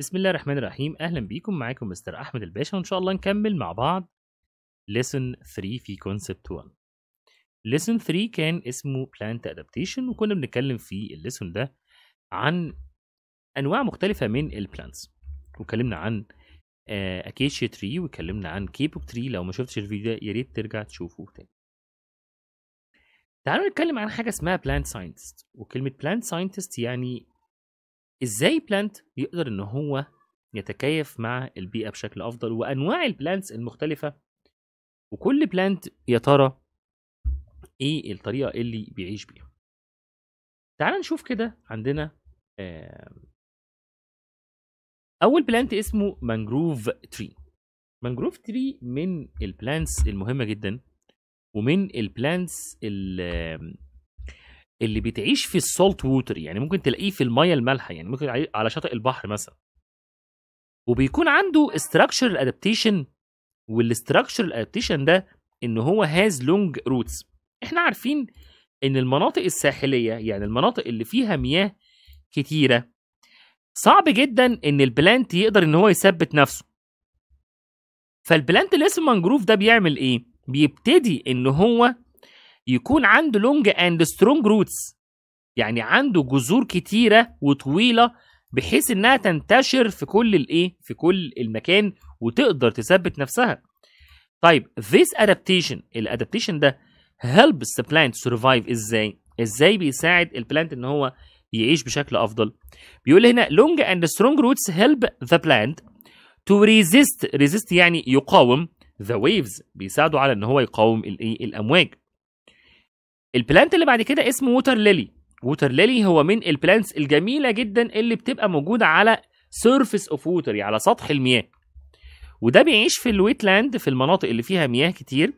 بسم الله الرحمن الرحيم اهلا بيكم معاكم مستر احمد الباشا وان شاء الله نكمل مع بعض ليسون 3 في كونسبت 1 ليسون 3 كان اسمه plant adaptation وكنا بنتكلم في الليسون ده عن انواع مختلفه من البلانتس واتكلمنا عن اكيشيا آه، تري واتكلمنا عن كيبوك تري لو ما شفتش الفيديو ده يا ريت ترجع تشوفه تاني تعالوا نتكلم عن حاجه اسمها بلانت ساينتست وكلمه بلانت ساينتست يعني ازاي بلانت يقدر ان هو يتكيف مع البيئه بشكل افضل وانواع البلانتس المختلفه وكل بلانت يا ترى ايه الطريقه اللي بيعيش بيها تعال نشوف كده عندنا اول بلانت اسمه مانجروف تري مانجروف تري من البلانتس المهمه جدا ومن البلانتس اللي بتعيش في السولت ووتر يعني ممكن تلاقيه في المايه المالحه يعني ممكن على شاطئ البحر مثلا وبيكون عنده استراكشر الادابتيشن والاستراكشر الادابتيشن ده ان هو هاز لونج روتس احنا عارفين ان المناطق الساحليه يعني المناطق اللي فيها مياه كتيره صعب جدا ان البلانت يقدر ان هو يثبت نفسه فالبلانت اللي اسمه مانجروف ده بيعمل ايه بيبتدي ان هو يكون عنده لونج اند سترونج روتس يعني عنده جذور كتيره وطويله بحيث انها تنتشر في كل الايه في كل المكان وتقدر تثبت نفسها طيب this adaptation الادابتيشن ده helps the plant survive ازاي ازاي بيساعد البلانت ان هو يعيش بشكل افضل بيقول هنا long and strong roots help the plant to resist resist يعني يقاوم the waves بيساعده على ان هو يقاوم الايه الامواج البلانت اللي بعد كده اسمه ووتر ليلي ووتر ليلي هو من البلانتس الجميله جدا اللي بتبقى موجوده على سيرفيس اوف ووتر يعني على سطح المياه وده بيعيش في الويتلاند في المناطق اللي فيها مياه كتير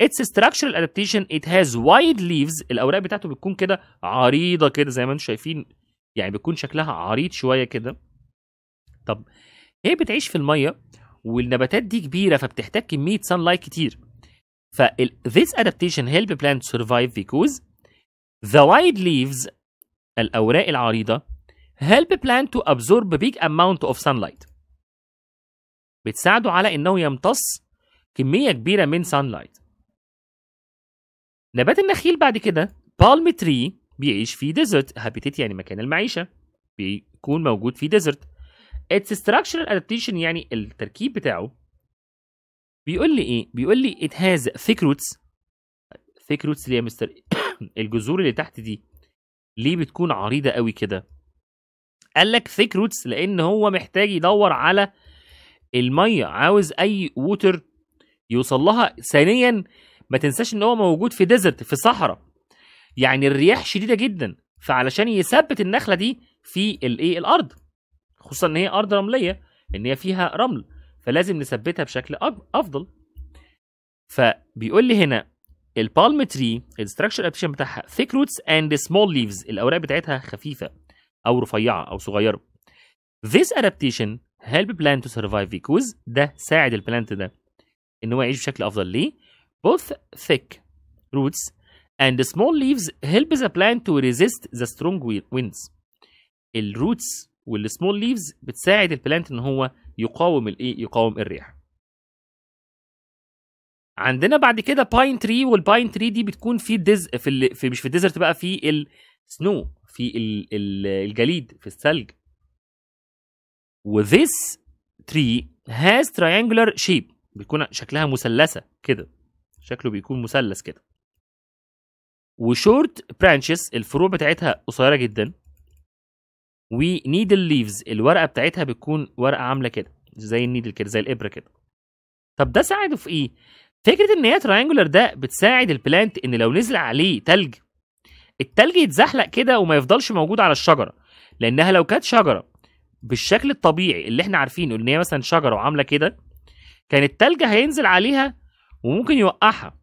اتس structural adaptation it has wide leaves الاوراق بتاعته بتكون كده عريضه كده زي ما انتم شايفين يعني بتكون شكلها عريض شويه كده طب هي بتعيش في الميه والنباتات دي كبيره فبتحتاج كميه سان لايت كتير ف this adaptation help plant survive because the wide leaves الأوراق العريضة help plant to absorb big amount of sunlight بتساعده على إنه يمتص كمية كبيرة من sunlight نبات النخيل بعد كده palm tree بيعيش في desert habitat يعني مكان المعيشة بيكون موجود في desert its structural adaptation يعني التركيب بتاعه بيقول لي ايه بيقول لي it has thick roots thick roots ليه يا مستر الجذور اللي تحت دي ليه بتكون عريضه قوي كده قال لك thick roots لان هو محتاج يدور على الميه عاوز اي ووتر يوصل لها ثانيا ما تنساش ان هو موجود في ديزرت في صحراء يعني الرياح شديده جدا فعلشان يثبت النخله دي في الايه الارض خصوصا ان هي ارض رمليه ان هي فيها رمل فلازم نثبتها بشكل افضل فبيقول لي هنا البالم تري الستراكشر ابشن بتاعها ثيك روتس اند سمول ليفز الاوراق بتاعتها خفيفه او رفيعه او صغيره This adaptation help plant to survive because ده ساعد البلانت ده ان هو يعيش بشكل افضل ليه both thick roots and small leaves help the plant to resist the strong winds الروتس والسمول ليفز بتساعد البلانت ان هو يقاوم الايه يقاوم الرياح عندنا بعد كده باين تري والباين تري دي بتكون في دز في, ال... في مش في الديزرت بقى في السنو في ال... الجليد في الثلج وذيس تري هاز تريانجولار شيب بيكون شكلها مثلثه كده شكله بيكون مثلث كده وشورت برانشز الفروع بتاعتها قصيره جدا ونيدل ليفز الورقه بتاعتها بتكون ورقه عامله كده زي النيدل كده زي الابره كده طب ده ساعده في ايه فكره ان هي تريانجولر ده بتساعد البلانت ان لو نزل عليه تلج التلج يتزحلق كده وما يفضلش موجود على الشجره لانها لو كانت شجره بالشكل الطبيعي اللي احنا عارفينه ان هي مثلا شجره وعامله كده كان التلج هينزل عليها وممكن يوقعها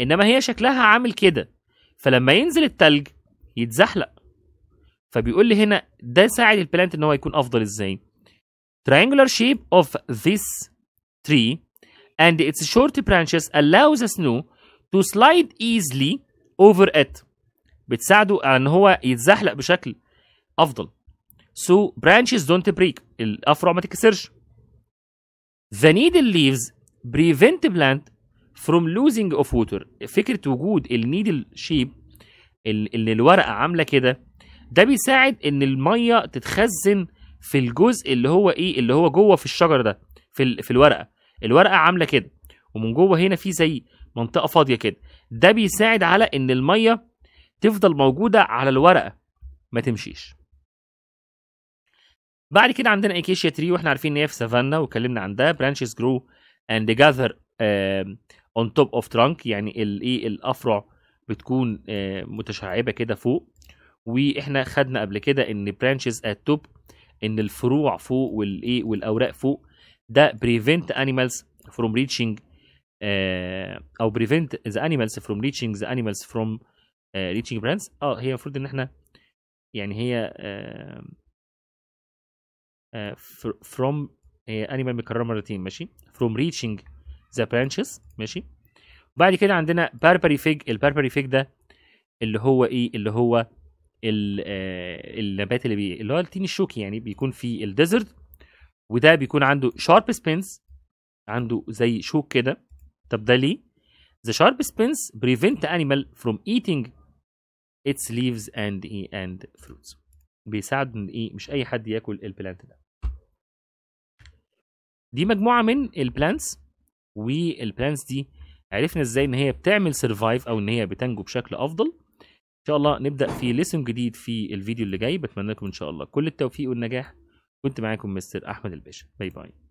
انما هي شكلها عامل كده فلما ينزل التلج يتزحلق فبيقول لي هنا ده ساعد البلانت ان هو يكون افضل ازاي triangular shape of this tree and its short branches allows the snow to slide easily over it بتساعده ان هو يتزحلق بشكل افضل so branches don't break الافرع ما تكسرش the needle leaves prevent plant from losing of water فكره وجود النيدل شيب اللي الورقه عامله كده ده بيساعد ان الميه تتخزن في الجزء اللي هو ايه اللي هو جوه في الشجر ده في ال... في الورقه الورقه عامله كده ومن جوه هنا في زي منطقه فاضيه كده ده بيساعد على ان الميه تفضل موجوده على الورقه ما تمشيش بعد كده عندنا ايكيشيا تري واحنا عارفين ان هي في سافانا واتكلمنا عن ده برانشز جرو اند جاذر اون توب اوف ترانك يعني الايه الافرع بتكون متشعبه كده فوق واحنا خدنا قبل كده ان برانشز ات توب ان الفروع فوق والايه والاوراق فوق ده بريفنت انيمالز فروم ريتشنج او بريفنت ذا انيمالز فروم ريتشنج ذا انيمالز فروم ريتشنج برانز اه هي المفروض ان احنا يعني هي آه، آه، فروم هي انيمال مكرره مرتين ماشي فروم ريتشنج ذا برانشز ماشي بعد كده عندنا باربري فيج الباربري فيج ده اللي هو ايه اللي هو آه، النبات اللي بي... اللي هو التين الشوكي يعني بيكون في الديزرت وده بيكون عنده شارب سبينس عنده زي شوك كده طب ده ليه؟ The sharp spines prevent animal from eating its leaves and ايه and fruits. بيساعد ان ايه مش اي حد ياكل البلانت ده. دي مجموعه من البلانتس والبلانتس دي عرفنا ازاي ان هي بتعمل سرفايف او ان هي بتنجو بشكل افضل شاء الله نبدا في ليسون جديد في الفيديو اللي جاي بتمنى لكم ان شاء الله كل التوفيق والنجاح كنت معاكم مستر احمد الباشا باي باي